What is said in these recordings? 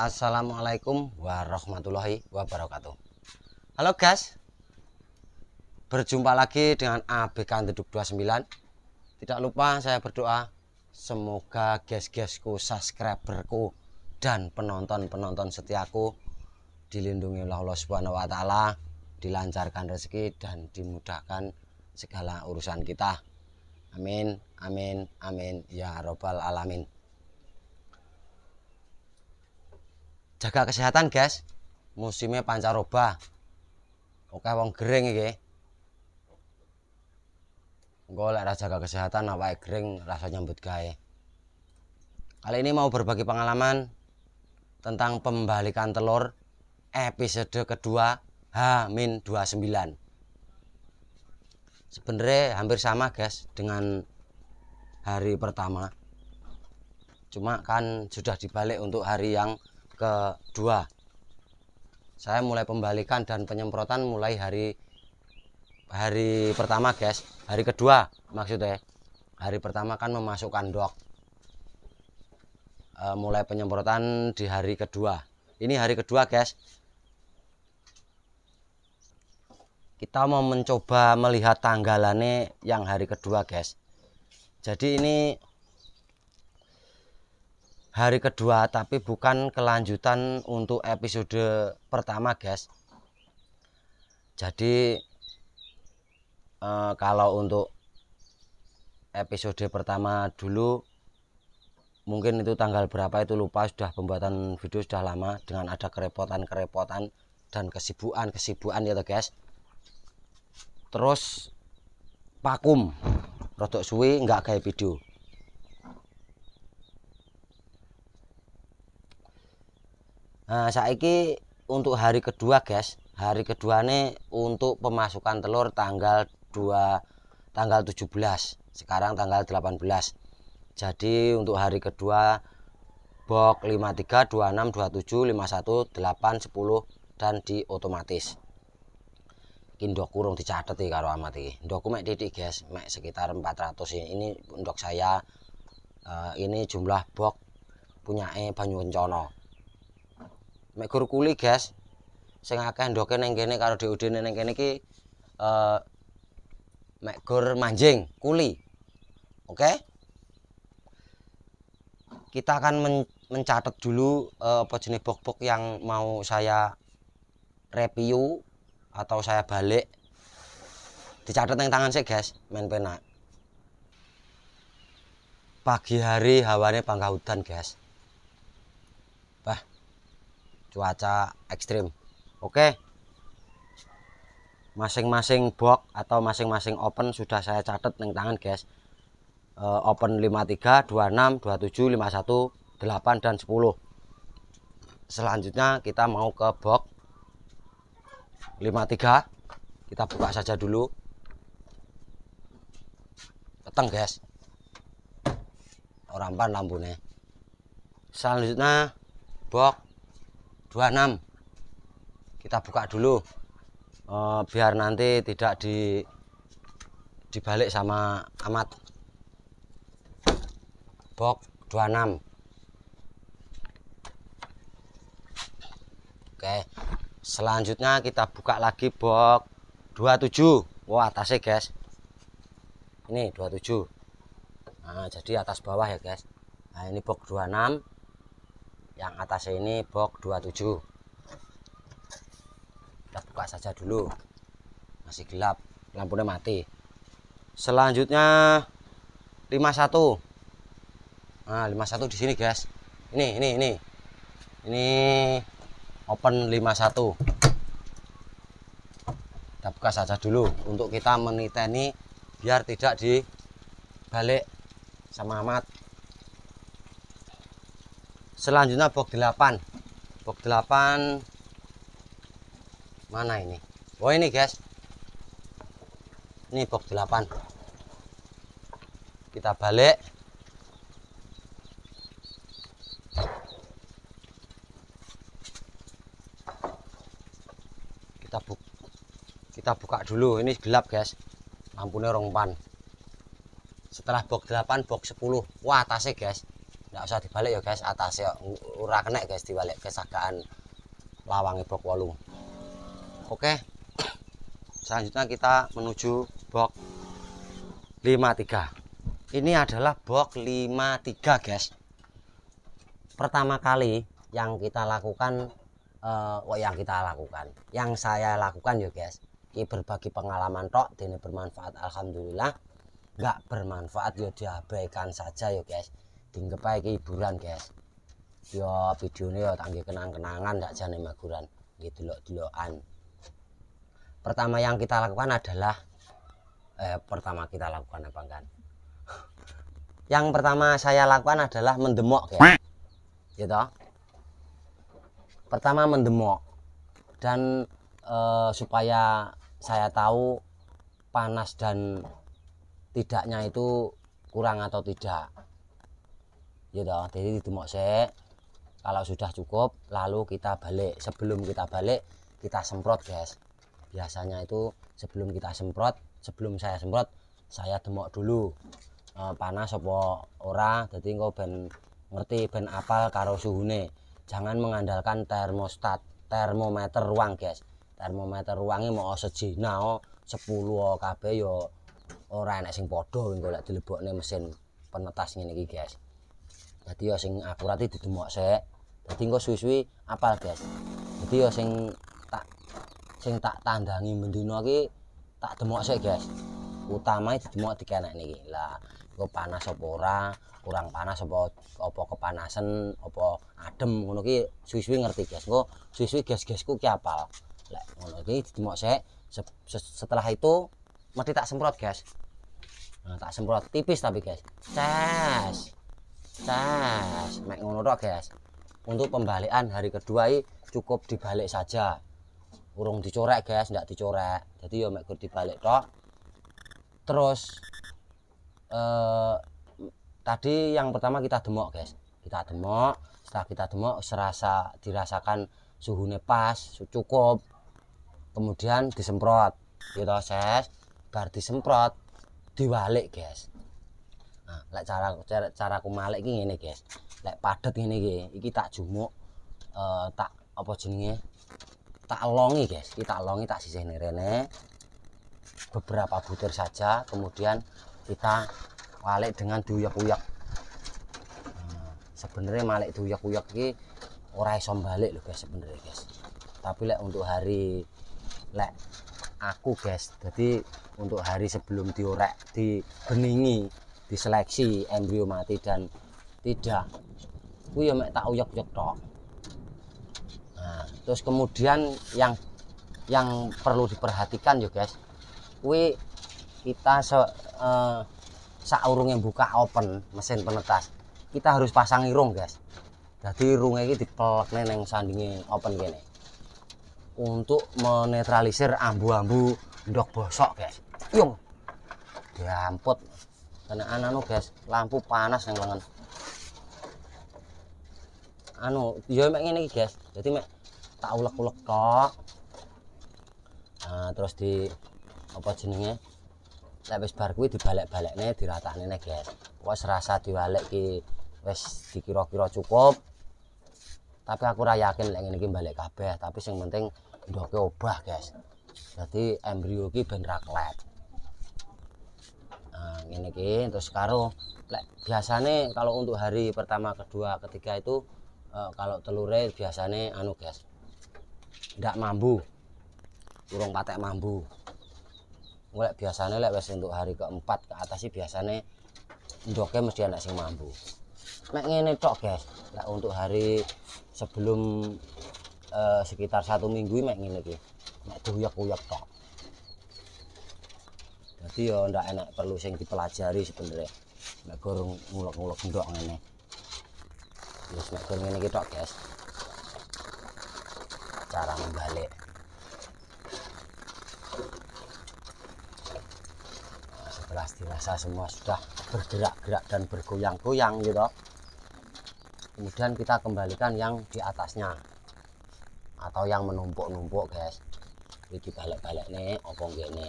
Assalamualaikum warahmatullahi wabarakatuh Halo guys Berjumpa lagi dengan ABK Deduk 29 Tidak lupa saya berdoa Semoga guys-guysku, subscriberku Dan penonton-penonton setiaku Dilindungi oleh Allah subhanahu wa ta'ala Dilancarkan rezeki dan dimudahkan segala urusan kita Amin, amin, amin Ya robbal alamin jaga kesehatan guys musimnya pancaroba oke wong gering iki engko rasa jaga kesehatan apa gering rasa nyambut gaya kali ini mau berbagi pengalaman tentang pembalikan telur episode kedua H-29 sebenarnya hampir sama guys dengan hari pertama cuma kan sudah dibalik untuk hari yang kedua. Saya mulai pembalikan dan penyemprotan mulai hari hari pertama, guys. Hari kedua maksudnya. Hari pertama kan memasukkan dok. E, mulai penyemprotan di hari kedua. Ini hari kedua, guys. Kita mau mencoba melihat tanggalannya yang hari kedua, guys. Jadi ini hari kedua tapi bukan kelanjutan untuk episode pertama guys jadi eh, kalau untuk episode pertama dulu mungkin itu tanggal berapa itu lupa sudah pembuatan video sudah lama dengan ada kerepotan-kerepotan dan kesibukan-kesibukan ya guys terus pakum rodok suwi nggak kayak video nah, saiki untuk hari kedua guys hari kedua ini untuk pemasukan telur tanggal 2 tanggal 17 sekarang tanggal 18 jadi untuk hari kedua box 53 26 27 51 8 10 dan di otomatis Indok kurung dicatat ya karo amat ini ndokku mek titik guys mek sekitar 400 ini ini untuk saya uh, ini jumlah box punya E Banyu Kencono mek guru kuli gas sing akeh ndoke ning kene karo DOD ning kene iki eh mek gur manjing kuli oke kita akan men mencatat dulu eh, apa jenis bok-bok yang mau saya review atau saya balik dicatat yang tangan saya guys main pena pagi hari hawane hutan, guys bah cuaca ekstrim oke masing-masing box atau masing-masing open sudah saya catat dengan tangan guys e, open 53 26 27 51 8 dan 10 selanjutnya kita mau ke box 53 kita buka saja dulu peteng guys orang pan lampunya selanjutnya box 26 kita buka dulu e, biar nanti tidak di dibalik sama amat box 26 oke selanjutnya kita buka lagi box 27 wah atasnya guys ini 27 nah jadi atas bawah ya guys nah ini box 26 yang atas ini box 27 kita buka saja dulu masih gelap lampunya mati selanjutnya 51 nah 51 di sini guys ini ini ini ini open 51 kita buka saja dulu untuk kita meniteni biar tidak dibalik sama amat selanjutnya box 8 box 8 mana ini oh ini guys ini box 8 kita balik kita buka kita buka dulu ini gelap guys lampunya rongpan setelah box 8 box 10 wah tasnya guys nggak usah dibalik ya guys atas ya ura kena guys dibalik kesagaan lawangi blok walu oke selanjutnya kita menuju blok 53 ini adalah blok 53 guys pertama kali yang kita lakukan uh, yang kita lakukan yang saya lakukan ya guys ini berbagi pengalaman tok ini bermanfaat Alhamdulillah nggak bermanfaat ya diabaikan saja ya guys dianggep ae hiburan guys yo videone yo tak kenang-kenangan ndak jane maguran nggih delok-delokan pertama yang kita lakukan adalah eh, pertama kita lakukan apa kan yang pertama saya lakukan adalah mendemok ya gitu pertama mendemok dan eh, supaya saya tahu panas dan tidaknya itu kurang atau tidak ya toh jadi ditumok sek kalau sudah cukup lalu kita balik sebelum kita balik kita semprot guys biasanya itu sebelum kita semprot sebelum saya semprot saya demok dulu e, panas apa ora jadi engko ben ngerti ben apal karo suhune jangan mengandalkan termostat termometer ruang guys termometer ruangnya mau sejina o 10 o kabeh yo ora enak sing padha engko lek dilebokne mesin penetas lagi, guys dadi ya sing akurat didemok ditemok sik dadi engko suwi-suwi apal guys dadi ya sing tak sing tak tandangi mendino iki tak demok sik guys utamae ditemok dikenek niki lah engko panas apa ora kurang panas apa apa kepanasan apa adem ngono ki suwi-suwi ngerti guys engko suwi-suwi guys-guysku ki apal lek ngono iki ditemok sik setelah itu mesti tak semprot guys Nah, tak semprot tipis tapi guys. Cas. Cas, mek ngono tok, guys. Untuk pembalikan hari kedua ini cukup dibalik saja. Urung dicorek, guys, tidak dicorek. Jadi ya mek dibalik tok. Terus eh tadi yang pertama kita demok, guys. Kita demok, setelah kita demok serasa dirasakan suhunya pas, cukup. Kemudian disemprot. Gitu, ses. Bar disemprot, diwalik, guys nah lek cara cara caraku malek iki ngene guys lek padet ngene iki iki tak jumuk uh, tak apa jenenge tak longi guys iki tak longi tak sisih rene beberapa butir saja kemudian kita walik dengan diuyak-uyak nah, sebenarnya malik diuyak-uyak ini ora iso balik loh guys sebenarnya guys tapi lek untuk hari lek aku guys jadi untuk hari sebelum diorek dibeningi diseleksi embrio mati dan tidak ku ya tak uyok-uyok tok nah, terus kemudian yang yang perlu diperhatikan ya guys kuwi kita se, eh, saurung yang buka open mesin penetas kita harus pasang irung guys jadi irungnya ini dipelek neng sandingi open gini untuk menetralisir ambu-ambu dok bosok guys yung diamput karena anu guys lampu panas yang banget anu ya mek ini guys jadi mek tak ulek ulek kok nah, terus di apa jenenge tapi bar kuwi dibalik-baliknya diratakne nek guys wes rasa diwalek ki wes dikira-kira cukup tapi aku ora yakin lek ngene iki balik kabeh tapi sing penting ndoke obah guys jadi embrio ki ben raklet Nah, ini ki, terus karo biasane kalau untuk hari pertama, kedua, ketiga itu eh, kalau telurnya biasane anu guys, tidak mambu, kurung patek mambu. Mulai biasane lek wes untuk hari keempat ke atas sih biasane, ndoknya mesti anak sing mambu. Mek ngene tok guys, lek untuk hari sebelum eh, sekitar satu minggu mek ngene ki. Mek duyak-uyak tok. jadi ya ndak enak perlu sing dipelajari sebenarnya nek gorong ngulek-ngulek ndok ngene wis nek gorong ngene iki guys cara membalik nah, setelah dirasa semua sudah bergerak-gerak dan bergoyang-goyang gitu kemudian kita kembalikan yang di atasnya atau yang menumpuk-numpuk guys jadi balik-balik nih opong gini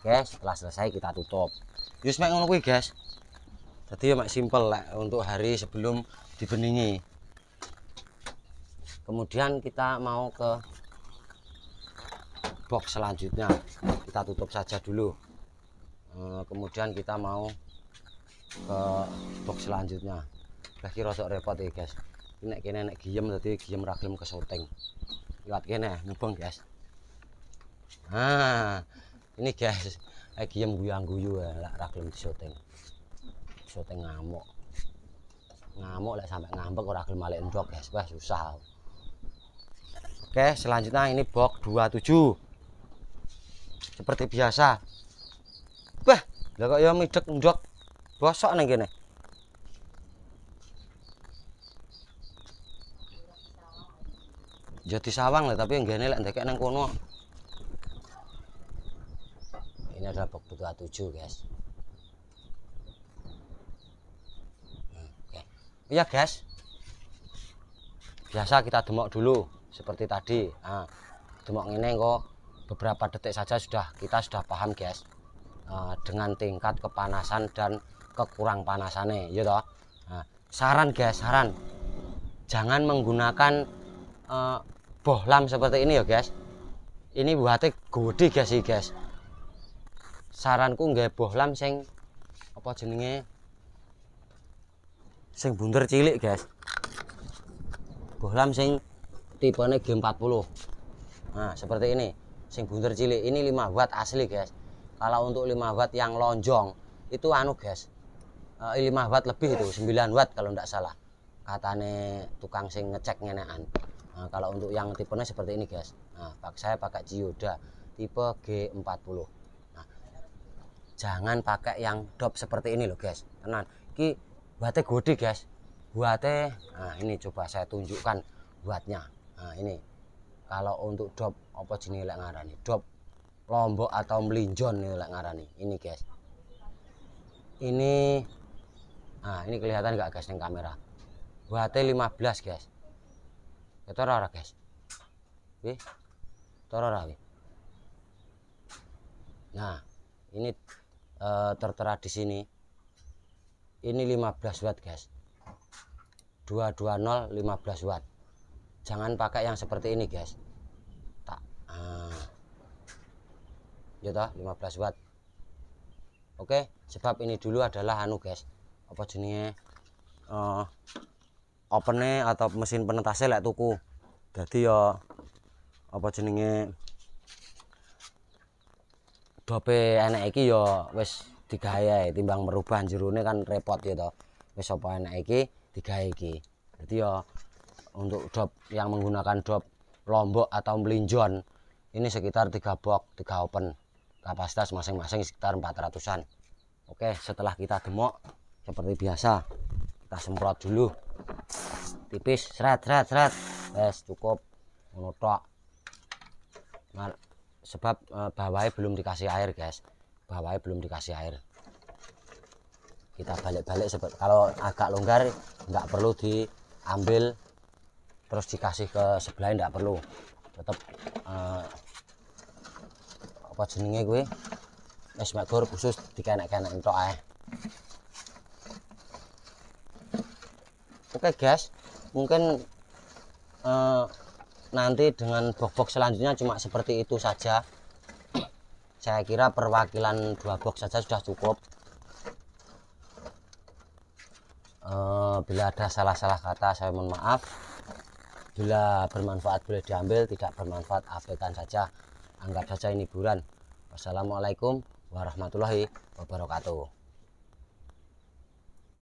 Oke, setelah selesai kita tutup yus mek ngono kuwi guys jadi ya mek simple lah untuk hari sebelum dibeningi kemudian kita mau ke box selanjutnya kita tutup saja dulu eh, kemudian kita mau ke box selanjutnya lagi rosok repot ya guys Ini kene nek giem dadi giem ra gelem kesuting Lihat kene mubeng guys nah ini guys lagi yang guyang-guyu ya eh, lak ra gelem disyuting syuting ngamuk ngamuk lah sampai ngambek orang gelem balik endok guys wah susah oke selanjutnya ini box 27 seperti biasa Wah, lah kok ya midek endok bosok nang kene jadi sawang lah tapi yang gini lah ndekek nang kono ini adalah box tutua 7 guys Oke. Hmm, ya. iya, guys biasa kita demok dulu seperti tadi nah, demok ini kok beberapa detik saja sudah kita sudah paham guys ah, dengan tingkat kepanasan dan kekurang panasannya ya toh nah, saran guys saran jangan menggunakan uh, bohlam seperti ini ya guys ini buatnya gede guys sih guys saranku nggak bohlam sing apa jenenge sing bunder cilik guys bohlam sing tipenya G40 nah seperti ini sing bunder cilik ini 5 watt asli guys kalau untuk 5 watt yang lonjong itu anu guys 5 eh, watt lebih itu 9 watt kalau tidak salah katane tukang sing ngecek ngenean nah, kalau untuk yang tipenya seperti ini guys nah, saya pakai Gioda tipe G40 jangan pakai yang dop seperti ini loh guys tenan ki buatnya gede guys buatnya nah ini coba saya tunjukkan buatnya nah ini kalau untuk dop apa jenis lek ngarani dop lombok atau melinjon nih lek ngarani ini guys ini nah ini kelihatan nggak guys yang kamera buatnya 15 guys kita ya, ora guys wih kita rara nah ini e, tertera di sini ini 15 watt guys 220 15 watt jangan pakai yang seperti ini guys tak ah. ya toh 15 watt oke sebab ini dulu adalah anu guys apa jenisnya uh, eh, opennya atau mesin penetasnya lek tuku jadi ya apa jenenge dope enek iki ya wis digawe timbang merubah jerone kan repot ya toh Wis apa enek iki digawe iki. Jadi ya untuk dop yang menggunakan dop Lombok atau Melinjon ini sekitar 3 box, 3 open. Kapasitas masing-masing sekitar 400-an. Oke, setelah kita demok seperti biasa kita semprot dulu tipis seret seret seret wes cukup menutup sebab e, eh, bawahnya belum dikasih air guys bawahnya belum dikasih air kita balik-balik sebab kalau agak longgar nggak perlu diambil terus dikasih ke sebelah nggak perlu tetap e, eh, apa jenisnya gue es magur khusus dikenek-kenek untuk air oke guys mungkin uh, nanti dengan box-box selanjutnya cuma seperti itu saja saya kira perwakilan dua box saja sudah cukup eh, bila ada salah-salah kata saya mohon maaf bila bermanfaat boleh diambil tidak bermanfaat abaikan saja anggap saja ini hiburan wassalamualaikum warahmatullahi wabarakatuh